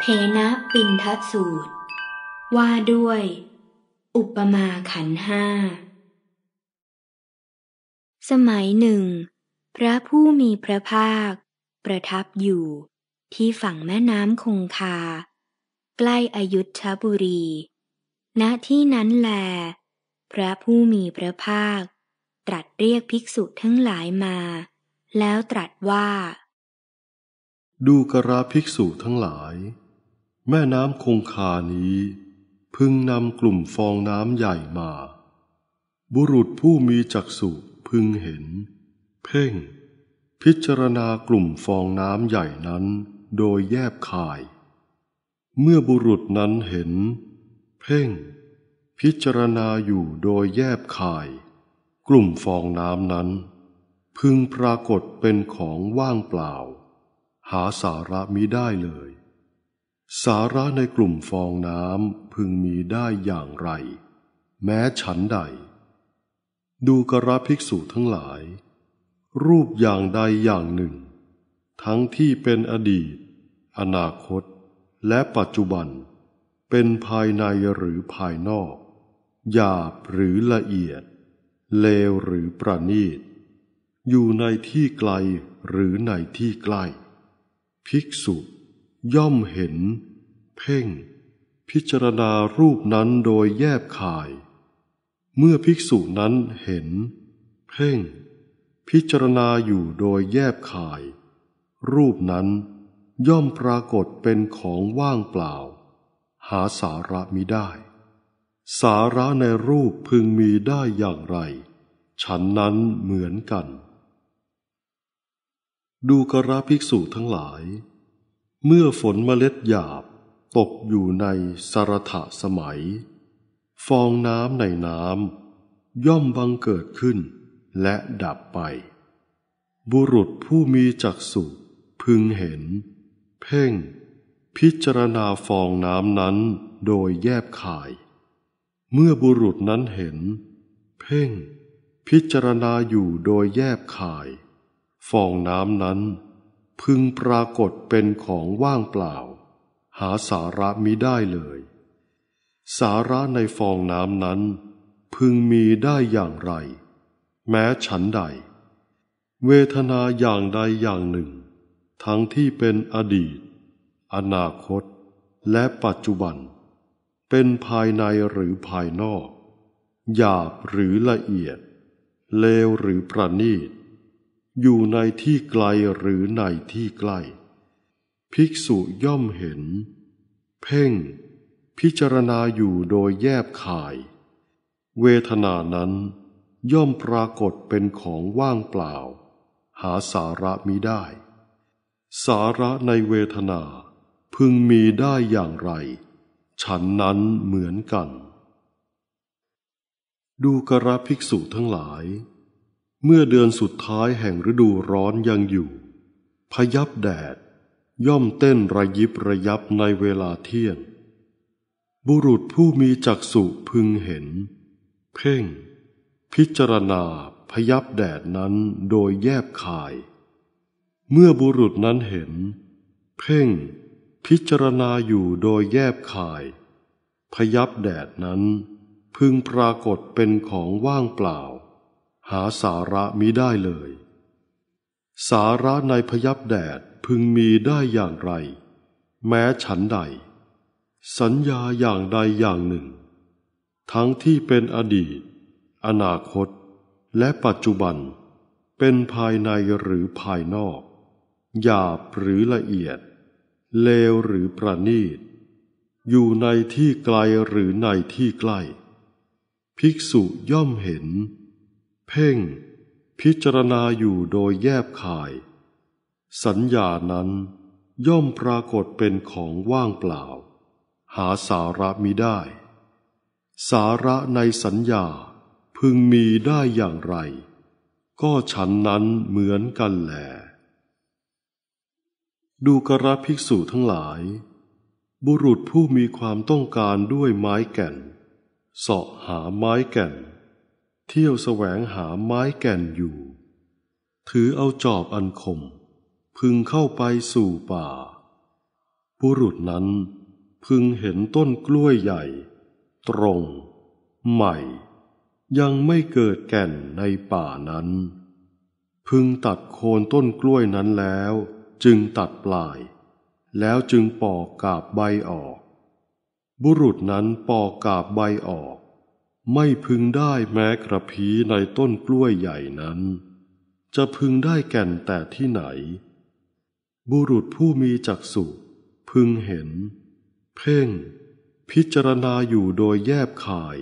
เพนะปินทสูตร ว่าด้วย อุปมาขันห้า สมัยหนึ่ง พระผู้มีพระภาค ประทับอยู่ ที่ฝั่งแม่น้ำคงคา ใกล้อยุธยบุรี ณที่นั้นแล พระผู้มีพระภาค ตรัสเรียกภิกษุทั้งหลายมาแล้วตรัสว่า ดูกราภิกษุทั้งหลายแม่น้ำคงคา นี้ พึงนำกลุ่มฟองน้ำใหญ่มา บุรุษผู้มีจักษุพึงเห็น เพ่ง พิจารณากลุ่มฟองน้ำใหญ่นั้นโดยแยบคาย เมื่อบุรุษนั้นเห็น เพ่ง พิจารณาอยู่โดยแยบคาย กลุ่มฟองน้ำนั้น พึงปรากฏเป็นของว่างเปล่า หาสาระมิได้เลยสาระในกลุ่มฟองน้ำพึงมีได้อย่างไร แม้ฉันใด ดูกระภิกษุทั้งหลาย รูปอย่างใดอย่างหนึ่ง ทั้งที่เป็นอดีต อนาคต และปัจจุบัน เป็นภายในหรือภายนอก หยาบหรือละเอียด เลวหรือประณีต อยู่ในที่ไกลหรือในที่ใกล้ ภิกษุย่อมเห็น เพ่ง พิจารณารูปนั้นโดยแยบข่าย เมื่อภิกษุนั้นเห็น เพ่ง พิจารณาอยู่โดยแยบข่าย รูปนั้นย่อมปรากฏเป็นของว่างเปล่า หาสาระมิได้ สาระในรูปพึงมีได้อย่างไร ฉันนั้นเหมือนกัน ดูกระภิกษุทั้งหลายเมื่อฝนเมล็ดหยาบตกอยู่ในสารถะสมัย ฟองน้ำในน้ำย่อมบังเกิดขึ้นและดับไป บุรุษผู้มีจักษุพึงเห็น เพ่งพิจารณาฟองน้ำนั้นโดยแยบข่าย เมื่อบุรุษนั้นเห็น เพ่งพิจารณาอยู่โดยแยบข่าย ฟองน้ำนั้นพึงปรากฏเป็นของว่างเปล่า หาสาระมิได้เลย สาระในฟองน้ำนั้น พึงมีได้อย่างไร แม้ฉันใด เวทนาอย่างใดอย่างหนึ่ง ทั้งที่เป็นอดีต อนาคตและปัจจุบัน เป็นภายในหรือภายนอก หยาบหรือละเอียด เลวหรือประณีตอยู่ในที่ไกลหรือในที่ใกล้ ภิกษุย่อมเห็น เพ่งพิจารณาอยู่โดยแยบขาย เวทนานั้นย่อมปรากฏเป็นของว่างเปล่า หาสาระมิได้ สาระในเวทนาพึงมีได้อย่างไร ฉันนั้นเหมือนกัน ดูกระภิกษุทั้งหลายเมื่อเดือนสุดท้ายแห่งฤดูร้อนยังอยู่ พยับแดด ย่อมเต้นระยิบระยับในเวลาเที่ยงบุรุษผู้มีจักษุพึงเห็น เพ่งพิจารณาพยับแดดนั้นโดยแยบคาย เมื่อบุรุษนั้นเห็น เพ่งพิจารณาอยู่โดยแยบคาย พยับแดดนั้น พึงปรากฏเป็นของว่างเปล่าหาสาระมิได้เลย สาระในพยับแดด พึงมีได้อย่างไร แม้ฉันใด สัญญาอย่างใดอย่างหนึ่ง ทั้งที่เป็นอดีต อนาคตและปัจจุบันเป็นภายในหรือภายนอก หยาบหรือละเอียด เลวหรือประณีต อยู่ในที่ไกลหรือในที่ใกล้ ภิกษุย่อมเห็นเพ่งพิจารณาอยู่โดยแยบข่าย สัญญานั้นย่อมปรากฏเป็นของว่างเปล่า หาสาระมิได้ สาระในสัญญาพึงมีได้อย่างไร ก็ฉันนั้นเหมือนกันแหลดูกระภิกษุทั้งหลาย บุรุษผู้มีความต้องการด้วยไม้แก่นเสาะหาไม้แก่นเที่ยวแสวงหาไม้แก่นอยู่ ถือเอาจอบอันคม พึงเข้าไปสู่ป่า บุรุษนั้นพึงเห็นต้นกล้วยใหญ่ ตรง ใหม่ ยังไม่เกิดแก่นในป่านั้น พึงตัดโคนต้นกล้วยนั้นแล้ว จึงตัดปลาย แล้วจึงปอกกาบใบออก บุรุษนั้นปอกกาบใบออกไม่พึงได้แม้กระพีในต้นกล้วยใหญ่นั้น จะพึงได้แก่นแต่ที่ไหน บุรุษผู้มีจักษุพึงเห็น เพ่ง พิจารณาอยู่โดยแยบข่าย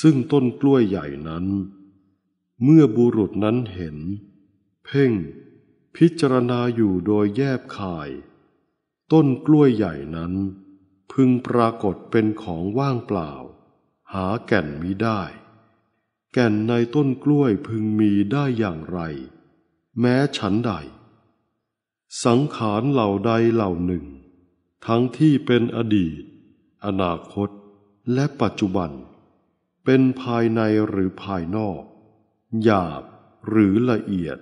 ซึ่งต้นกล้วยใหญ่นั้น เมื่อบุรุษนั้นเห็น เพ่ง พิจารณาอยู่โดยแยบข่าย ต้นกล้วยใหญ่นั้นพึงปรากฏเป็นของว่างเปล่าหาแก่นมิได้ แก่นในต้นกล้วยพึงมีได้อย่างไร แม้ฉันใด สังขารเหล่าใดเหล่าหนึ่ง ทั้งที่เป็นอดีต อนาคต และปัจจุบัน เป็นภายในหรือภายนอก หยาบหรือละเอียด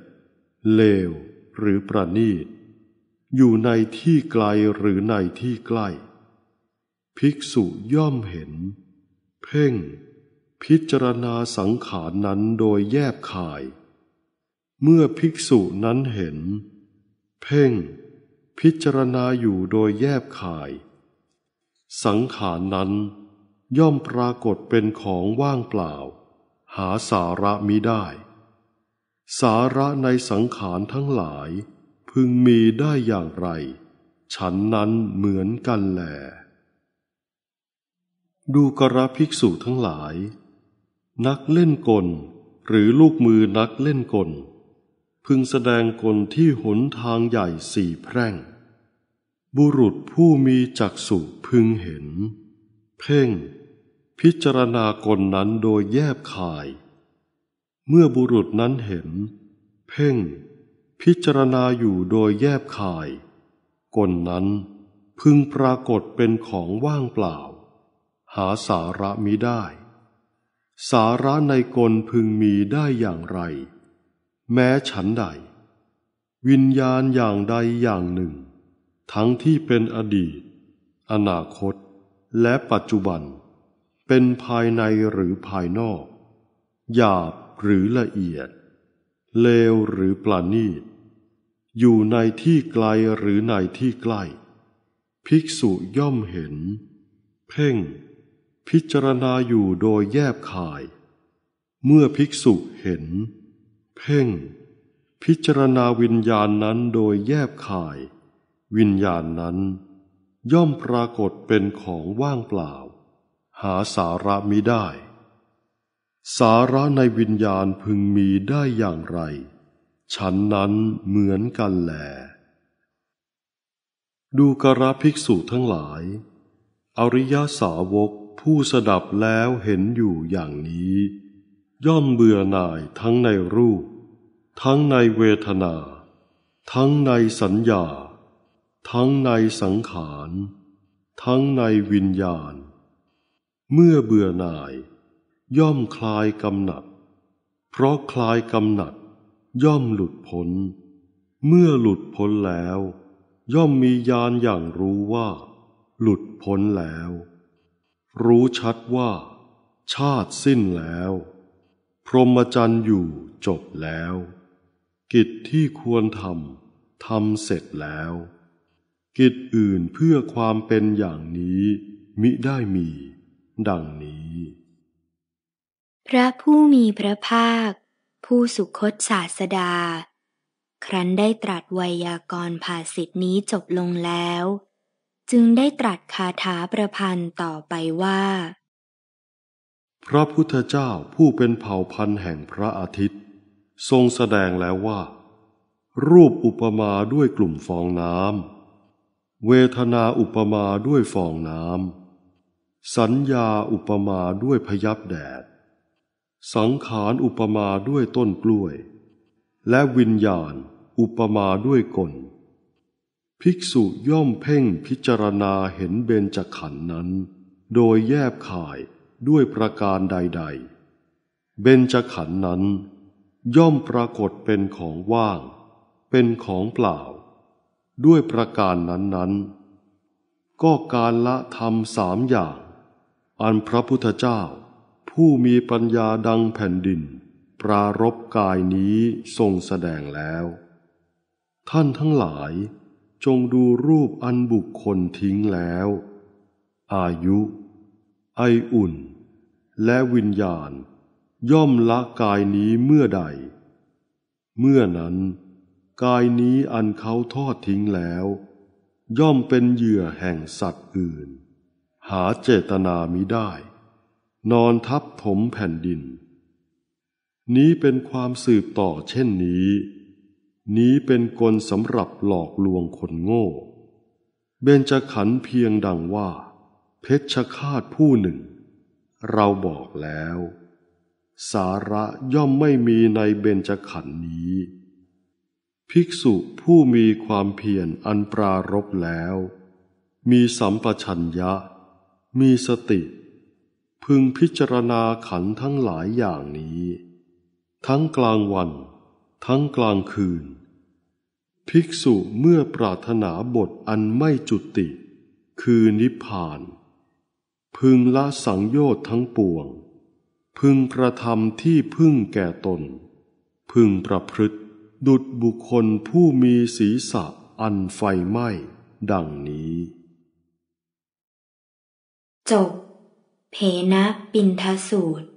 เลวหรือประณีต อยู่ในที่ไกลหรือในที่ใกล้ ภิกษุย่อมเห็นเพ่ง พิจารณาสังขารนั้นโดยแยบข่าย เมื่อภิกษุนั้นเห็น เพ่ง พิจารณาอยู่โดยแยบข่าย สังขารนั้น ย่อมปรากฏเป็นของว่างเปล่า หาสาระมิได้ สาระในสังขารทั้งหลาย พึงมีได้อย่างไร ฉันนั้นเหมือนกันแหละดูกระภิกษุทั้งหลาย นักเล่นกลหรือลูกมือนักเล่นกล พึงแสดงกลที่หนทางใหญ่สี่แพร่ง บุรุษผู้มีจักษุพึงเห็น เพ่งพิจารณากลนั้นโดยแยบคาย เมื่อบุรุษนั้นเห็น เพ่งพิจารณาอยู่โดยแยบคาย กลนั้นพึงปรากฏเป็นของว่างเปล่าหาสาระมิได้ สาระในกลพึงมีได้อย่างไร แม้ฉันใด วิญญาณอย่างใดอย่างหนึ่ง ทั้งที่เป็นอดีต อนาคตและปัจจุบัน เป็นภายในหรือภายนอก หยาบหรือละเอียด เลวหรือปลานีต อยู่ในที่ไกลหรือในที่ใกล้ ภิกษุย่อมเห็น เพ่งพิจารณาอยู่โดยแยบขาย เมื่อภิกษุเห็น เพ่ง พิจารณาวิญญาณนั้นโดยแยบขาย วิญญาณนั้น ย่อมปรากฏเป็นของว่างเปล่า หาสาระมิได้ สาระในวิญญาณพึงมีได้อย่างไร ฉันนั้นเหมือนกันแหลดูกระภิกษุทั้งหลาย อริยสาวกผู้สดับแล้วเห็นอยู่อย่างนี้ ย่อมเบื่อหน่ายทั้งในรูป ทั้งในเวทนา ทั้งในสัญญา ทั้งในสังขารทั้งในวิญญาณ เมื่อเบื่อหน่าย ย่อมคลายกำหนัดเพราะคลายกำหนัด ย่อมหลุดพ้นเมื่อหลุดพ้นแล้ว ย่อมมีญาณอย่างรู้ว่า หลุดพ้นแล้วรู้ชัดว่า ชาติสิ้นแล้ว พรหมจรรย์อยู่จบแล้ว กิจที่ควรทำทำเสร็จแล้ว กิจอื่นเพื่อความเป็นอย่างนี้ มิได้มีดังนี้ พระผู้มีพระภาค ผู้สุคตศาสดา ครั้นได้ตรัสไวยากรภาสิทนี้จบลงแล้วจึงได้ตรัสคาถาประพันธ์ต่อไปว่าพระพุทธเจ้าผู้เป็นเผ่าพันธ์แห่งพระอาทิตย์ ทรงแสดงแล้วว่า รูปอุปมาด้วยกลุ่มฟองน้ำเวทนาอุปมาด้วยฟองน้ำสัญญาอุปมาด้วยพยับแดดสังขารอุปมาด้วยต้นกล้วย และวิญญาณอุปมาด้วยกลภิกษุย่อมเพ่งพิจารณาเห็นเบญจขันธ์นั้น โดยแยบข่ายด้วยประการใด ๆ เบญจขันธ์นั้น ย่อมปรากฏเป็นของว่าง เป็นของเปล่า ด้วยประการนั้นนั้น ก็การละธรรมสามอย่าง อันพระพุทธเจ้า ผู้มีปัญญาดังแผ่นดิน ปรารบกายนี้ทรงแสดงแล้ว ท่านทั้งหลายจงดูรูปอันบุคคลทิ้งแล้ว อายุ ไออุ่น และวิญญาณ ย่อมละกายนี้เมื่อใด เมื่อนั้น กายนี้อันเขาทอดทิ้งแล้ว ย่อมเป็นเหยื่อแห่งสัตว์อื่น หาเจตนามิได้ นอนทับถมแผ่นดิน นี้เป็นความสืบต่อเช่นนี้นี้เป็นกลสำหรับหลอกลวงคนโง่ เบญจขันธ์เพียงดังว่า เพชฌฆาตผู้หนึ่ง เราบอกแล้ว สาระย่อมไม่มีในเบญจขันธ์นี้ ภิกษุผู้มีความเพียรอันปรารบแล้ว มีสัมปชัญญะ มีสติ พึงพิจารณาขันทั้งหลายอย่างนี้ ทั้งกลางวัน ทั้งกลางคืนภิกษุเมื่อปรารถนาบทอันไม่จุติ คือนิพพาน พึงละสังโยชน์ทั้งปวง พึงกระทำที่พึ่งแก่ตน พึงประพฤติดุดบุคคลผู้มีศีรษะอันไฟไหม้ดังนี้จบเพนะปินทสูตร